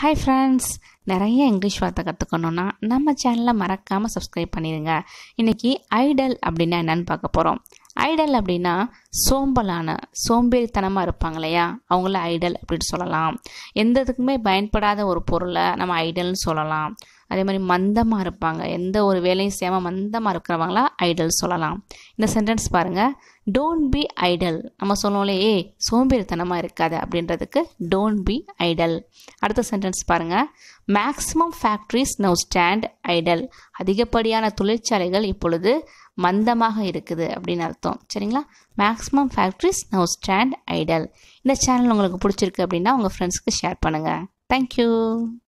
hi friends நிறைய English வார்த்தை கற்றுக்கணுன்னா நம்ம சேனலை மறக்காமல் சப்ஸ்கிரைப் பண்ணிடுங்க இன்றைக்கி ஐடல் அப்படின்னா என்னென்னு பார்க்க போகிறோம் ஐடல் அப்படின்னா சோம்பலான சோம்பேறித்தனமாக இருப்பாங்க இல்லையா அவங்கள ஐடல் அப்படின்னு சொல்லலாம் எந்த இதுக்குமே பயன்படாத ஒரு பொருளை நம்ம ஐடல்னு சொல்லலாம் அதே மாதிரி மந்தமாக இருப்பாங்க எந்த ஒரு வேலையும் செய்யாமல் மந்தமாக இருக்கிறவங்களா ஐடல் சொல்லலாம் இந்த சென்டென்ஸ் பாருங்கள் டோன்ட் பி ஐடல் நம்ம சொல்லுவோம்லே ஏ சோம்பேறித்தனமாக இருக்காது அப்படின்றதுக்கு டோன்ட் பி ஐடல் அடுத்த சென்டென்ஸ் பாருங்கள் maximum factories now stand idle அதிகப்படியான தொழிற்சாலைகள் இப்பொழுது மந்தமாக இருக்குது அப்படின்னு அர்த்தம் சரிங்களா maximum factories now stand idle இந்த சேனல் உங்களுக்கு பிடிச்சிருக்கு அப்படின்னா உங்கள் ஃப்ரெண்ட்ஸ்க்கு ஷேர் பண்ணுங்கள் தேங்க்யூ